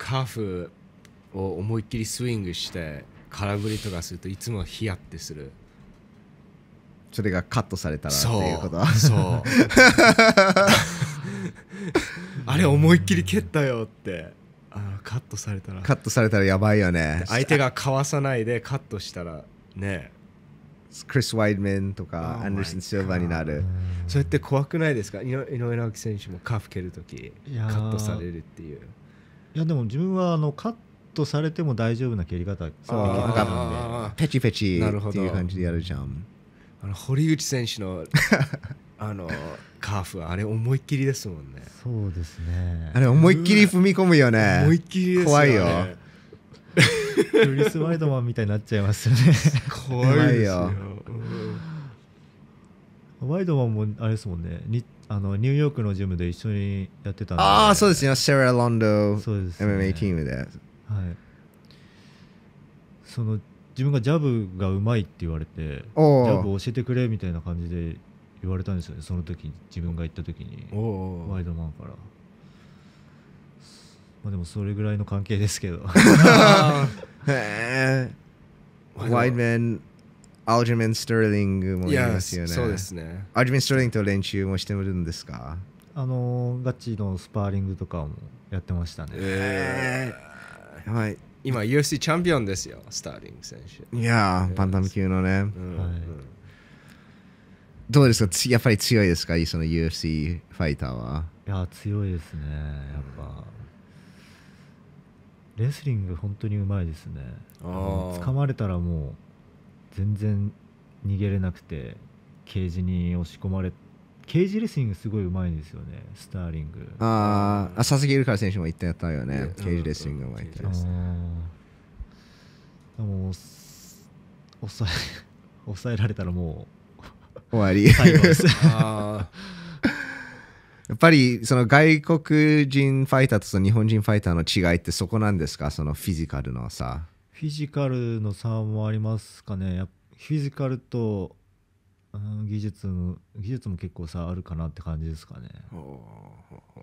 カーフを思いっきりスイングして空振りとかするといつもヒヤッてするそれがカットされたらっていうことそう あれ思いっきり蹴ったよってあカットされたらカットされたらやばいよね相手がかわさないでカットしたらねクリス・ワイドメンとかアンデルソン・シルバーになるそれって怖くないですか井上直樹選手もカーフ蹴るときカットされるっていういやでも自分はあのカットされても大丈夫な蹴り方さあペチペチっていう感じでやるじゃんあの堀口選手の あのカーフはあれ思いっきりですもんねそうですねあれ思いっきり踏み込むよね思いっきり、ね、怖いよクリス・ワイドマンみたいになっちゃいますよね怖いよワイドマンもあれですもんねにあのニューヨークのジムで一緒にやってたんでああそうですねシェラ・ロンド MMA チームで、はい、その自分がジャブがうまいって言われてジャブを教えてくれみたいな感じで言われたんですよねその時自分が行った時にワイドマンからまあでもそれぐらいの関係ですけど へえワイドマンアルジェメン・スターリングもいますよね。そうですね。アルジェメン・スターリングと練習もしてるんですかあのガチのスパーリングとかもやってましたね。えー、はい。今 UFC チャンピオンですよ、スターリング選手。いやー、ンタム級のね。はい、どうですかやっぱり強いですかその UFC ファイターは。いや、強いですね、やっぱ。レスリング本当にうまいですね。掴まれたらもう。全然逃げれなくてケージに押し込まれケージレスリングすごい上手いんですよねスターリングああ佐々木ルカ選手も言ってやったよねケージレスリング上手いですでも抑え 抑えられたらもう終わり やっぱりその外国人ファイターと日本人ファイターの違いってそこなんですかそのフィジカルのさフィジカルの差もありますかね。フィジカルと、うん、技術の技術も結構差あるかなって感じですかね。ほうほうほう